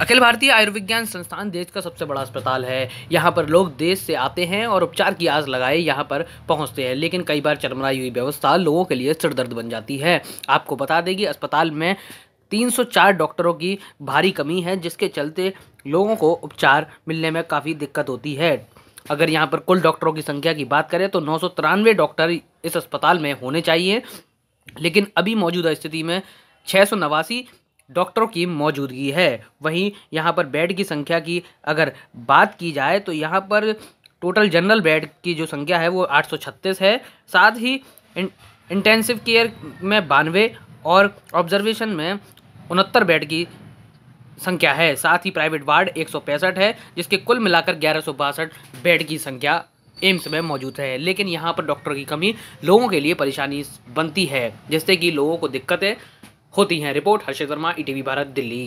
अखिल भारतीय आयुर्विज्ञान संस्थान देश का सबसे बड़ा अस्पताल है यहाँ पर लोग देश से आते हैं और उपचार की आस लगाए यहाँ पर पहुँचते हैं लेकिन कई बार चरमराई हुई व्यवस्था लोगों के लिए सिरदर्द बन जाती है आपको बता दें कि अस्पताल में 304 डॉक्टरों की भारी कमी है जिसके चलते लोगों को उपचार मिलने में काफ़ी दिक्कत होती है अगर यहाँ पर कुल डॉक्टरों की संख्या की बात करें तो नौ डॉक्टर इस अस्पताल में होने चाहिए लेकिन अभी मौजूदा स्थिति में छः डॉक्टरों की मौजूदगी है वहीं यहाँ पर बेड की संख्या की अगर बात की जाए तो यहाँ पर टोटल जनरल बेड की जो संख्या है वो 836 है साथ ही इंटेंसिव केयर में बानवे और ऑब्जर्वेशन में उनहत्तर बेड की संख्या है साथ ही प्राइवेट वार्ड एक है जिसके कुल मिलाकर ग्यारह बेड की संख्या एम्स में मौजूद है लेकिन यहाँ पर डॉक्टर की कमी लोगों के लिए परेशानी बनती है जिससे कि लोगों को दिक्कतें होती हैं रिपोर्ट हर्षित वर्मा ई भारत दिल्ली